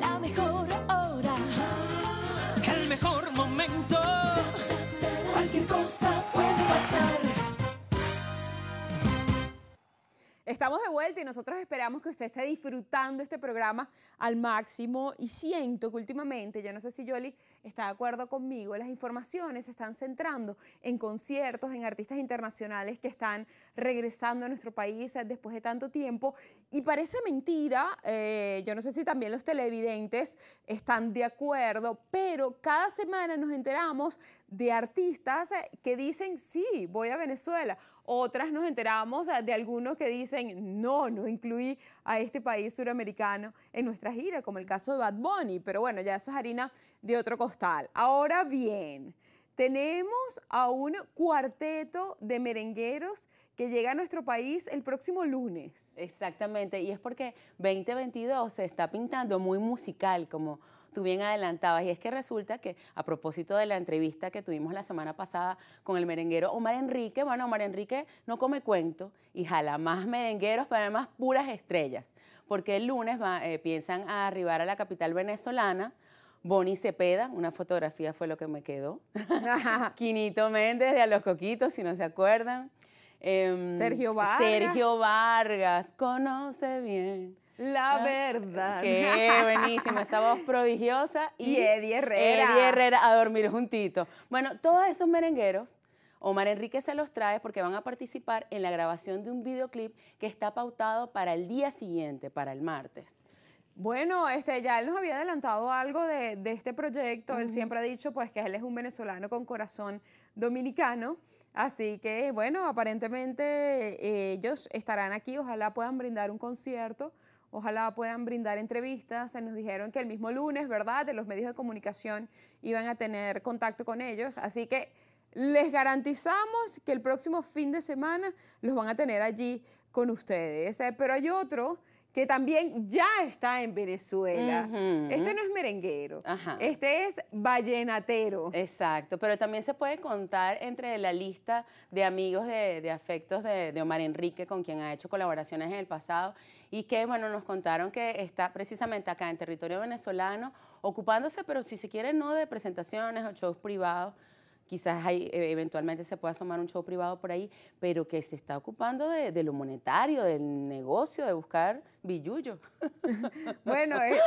la mejor hora, el mejor momento. Cualquier cosa puede pasar. Estamos de vuelta y nosotros esperamos que usted esté disfrutando este programa al máximo y siento que últimamente, yo no sé si Jolie está de acuerdo conmigo, las informaciones se están centrando en conciertos, en artistas internacionales que están regresando a nuestro país eh, después de tanto tiempo. Y parece mentira, eh, yo no sé si también los televidentes están de acuerdo, pero cada semana nos enteramos de artistas eh, que dicen, sí, voy a Venezuela otras nos enteramos de algunos que dicen, no, no incluí a este país suramericano en nuestra gira, como el caso de Bad Bunny, pero bueno, ya eso es harina de otro costal. Ahora bien, tenemos a un cuarteto de merengueros que llega a nuestro país el próximo lunes. Exactamente, y es porque 2022 se está pintando muy musical, como tú bien adelantabas, y es que resulta que a propósito de la entrevista que tuvimos la semana pasada con el merenguero Omar Enrique, bueno, Omar Enrique no come cuento y jala más merengueros, pero además puras estrellas, porque el lunes eh, piensan a arribar a la capital venezolana. Bonnie Cepeda, una fotografía fue lo que me quedó. Quinito Méndez de A los Coquitos, si no se acuerdan. Em, Sergio Sergio Vargas, conoce bien la ah, verdad. Qué buenísimo, esa voz prodigiosa. Y, Eddie Herrera. Eddie Herrera a dormir juntito. Bueno, todos esos merengueros, Omar Enrique se los trae porque van a participar en la grabación de un videoclip que está pautado para el día siguiente, para el martes. Bueno, este, ya él nos había adelantado algo de, este proyecto. Él siempre ha dicho pues, que él es un venezolano con corazón dominicano. Así que, bueno, aparentemente eh, ellos estarán aquí. Ojalá puedan brindar un concierto Ojalá puedan brindar entrevistas. Se nos dijeron que el mismo lunes, ¿verdad?, de los medios de comunicación iban a tener contacto con ellos. Así que les garantizamos que el próximo fin de semana los van a tener allí con ustedes. Eh, pero hay otro que también ya está en Venezuela. Este no es merenguero, este es vallenatero. Exacto, pero también se puede contar entre la lista de amigos de, afectos de, de, Omar Enrique, con quien ha hecho colaboraciones en el pasado, y que, bueno, nos contaron que está precisamente acá en territorio venezolano, ocupándose, pero si se quiere, no de presentaciones o shows privados, quizás hay, eh, eventualmente se pueda asomar un show privado por ahí, pero que se está ocupando de, lo monetario, del negocio, de buscar billullo. bueno, eh,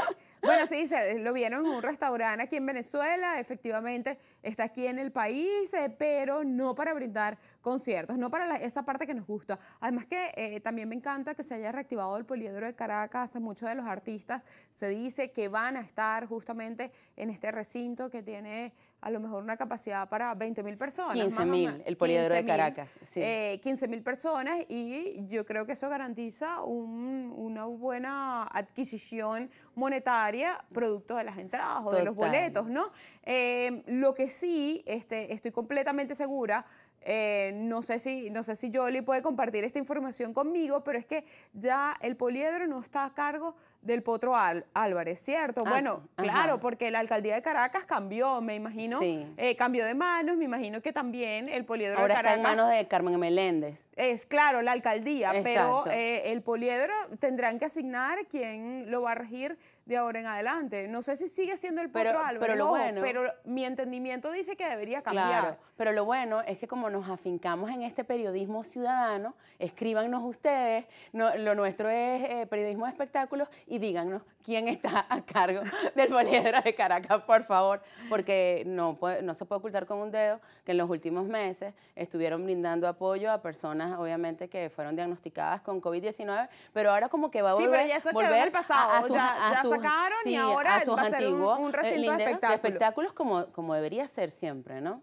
bueno, sí, eh, lo vieron en un restaurante aquí en Venezuela, efectivamente está aquí en el país, pero no para brindar conciertos, no para esa parte que nos gusta. Además que también me encanta que se haya reactivado el Poliedro de Caracas, muchos de los artistas se dice que van a estar justamente en este recinto que tiene a lo mejor una capacidad para 20.000 mil personas. 15.000, el poliedro de Caracas. Sí. Eh, mil personas y yo creo que eso garantiza una buena adquisición monetaria producto de las entradas o de los boletos, ¿no? Em, lo que sí, este, estoy completamente segura, eh, no sé si no sé si puede compartir esta información conmigo, pero es que ya el poliedro no está a cargo del Potro Álvarez, ¿cierto? Ah, bueno, claro, porque la alcaldía de Caracas cambió, me imagino, eh, cambió de manos, me imagino que también el poliedro Ahora de Caracas... está en manos de Carmen Meléndez. Es claro, la alcaldía, pero eh, el poliedro tendrán que asignar quién lo va a regir de ahora en adelante. No sé si sigue siendo el Potro pero, pero, lo bueno, pero mi entendimiento dice que debería cambiar. pero lo bueno es que como nos afincamos en este periodismo ciudadano, escríbanos ustedes, lo nuestro es eh, periodismo de espectáculos y díganos quién está a cargo del poliedro de Caracas, por favor, porque no, no se puede ocultar con un dedo que en los últimos meses estuvieron brindando apoyo a personas, obviamente, que fueron diagnosticadas con COVID-19, pero ahora como que va a volver, sí, pero ya eso quedó el pasado, a, sacaron y ahora va a ser un, eh, recinto de espectáculos. espectáculos como, como debería ser siempre, ¿no?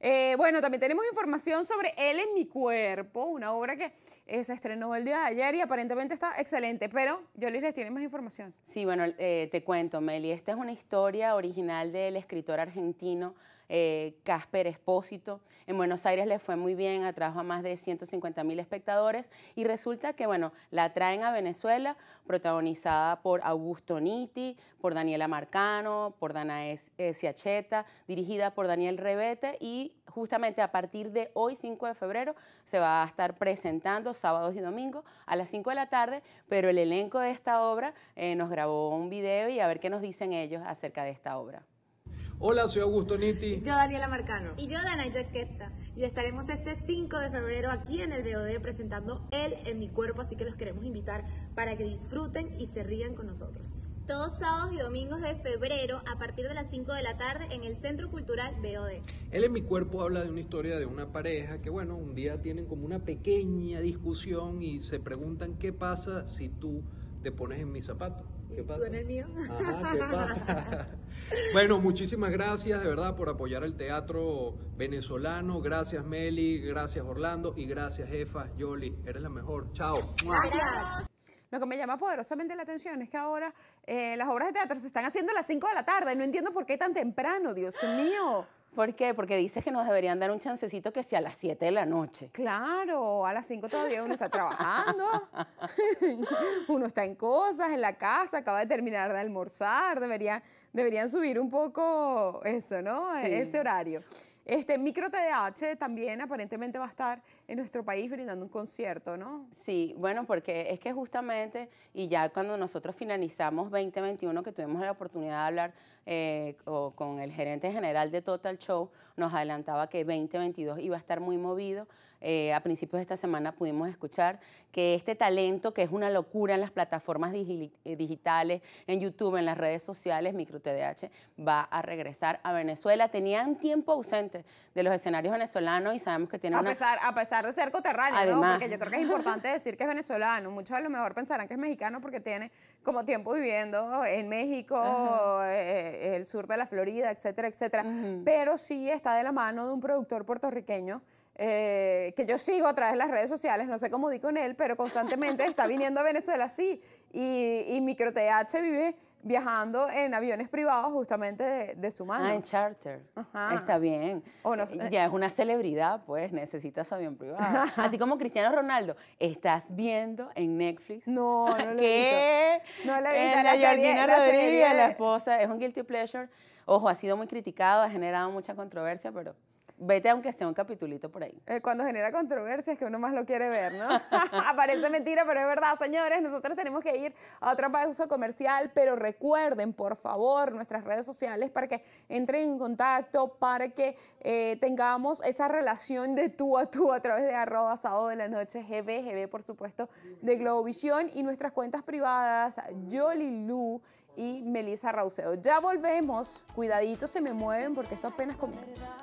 Eh, bueno, también tenemos información sobre Él en mi cuerpo, una obra que eh, se estrenó el día de ayer y aparentemente está excelente, pero yo les tiene más información. Sí, bueno, te cuento, Meli, esta es una historia original del escritor argentino eh, Casper Espósito. En Buenos Aires le fue muy bien, atrajo a más de 150 mil espectadores y resulta que, bueno, la traen a Venezuela, protagonizada por Augusto Nitti, por Daniela Marcano, por Danae eh, Siacheta, dirigida por Daniel Rebete y justamente a partir de hoy, 5 de febrero, se va a estar presentando sábados y domingos a las 5 de la tarde, pero el elenco de esta obra eh, nos grabó un video y a ver qué nos dicen ellos acerca de esta obra. Hola, soy Augusto Nitti. Yo, Daniela Marcano. Y yo, Dana Jaqueta. Y estaremos este 5 de febrero aquí en el BOD presentando El en mi cuerpo, así que los queremos invitar para que disfruten y se rían con nosotros. Todos sábados y domingos de febrero a partir de las 5 de la tarde en el Centro Cultural BOD. El en mi cuerpo habla de una historia de una pareja que, bueno, un día tienen como una pequeña discusión y se preguntan qué pasa si tú te pones en mi zapato. ¿Qué bueno, muchísimas gracias de verdad por apoyar el teatro venezolano. Gracias Meli, gracias Orlando y gracias Jefa, Yoli. Eres la mejor. Chao. Lo que me llama poderosamente la atención es que ahora eh, las obras de teatro se están haciendo a las 5 de la tarde. No entiendo por qué tan temprano, Dios mío. ¿Por qué? Porque dices que nos deberían dar un chancecito que sea a las 7 de la noche. Claro, a las 5 todavía uno está trabajando, uno está en cosas, en la casa, acaba de terminar de almorzar, deberían subir un poco eso, ¿no? Ese horario. Este micro TDAH también aparentemente va a estar en nuestro país brindando un concierto, ¿no? Sí, bueno, porque es que justamente, y ya cuando nosotros finalizamos 2021, que tuvimos la oportunidad de hablar eh, con el gerente general de Total Show, nos adelantaba que 2022 iba a estar muy movido. Eh, a principios de esta semana pudimos escuchar que este talento, que es una locura en las plataformas eh, digitales, en YouTube, en las redes sociales, MicroTDH, va a regresar a Venezuela. Tenían tiempo ausente de los escenarios venezolanos y sabemos que tiene a pesar, A pesar de ser coterráneo, ¿no? porque yo creo que es importante decir que es venezolano. Muchos a lo mejor pensarán que es mexicano porque tiene como tiempo viviendo en México, eh, eh, el sur de la Florida, etcétera, etcétera. Pero sí está de la mano de un productor puertorriqueño. Eh, que yo sigo a través de las redes sociales, no sé cómo di con él, pero constantemente está viniendo a Venezuela, sí, y, y Micro TH vive viajando en aviones privados justamente de, su mano. Ah, en charter. Ajá. Está bien. No, eh, ya es una celebridad, pues necesita su avión privado. Así como Cristiano Ronaldo, estás viendo en Netflix. No, no lo ¿Qué? no visto. En la, la Jordina Rodríguez, la esposa, es un guilty pleasure. Ojo, ha sido muy criticado, ha generado mucha controversia, pero Vete aunque sea un capitulito por ahí. Eh, cuando genera controversia es que uno más lo quiere ver, ¿no? Parece mentira, pero es verdad, señores. Nosotros tenemos que ir a otra uso comercial, pero recuerden, por favor, nuestras redes sociales para que entren en contacto, para que eh, tengamos esa relación de tú a tú a través de arroba sábado de la noche, GB, GB, por supuesto, de Globovisión y nuestras cuentas privadas, Lu y Melissa Rauseo. Ya volvemos. Cuidadito se me mueven porque esto apenas comienza.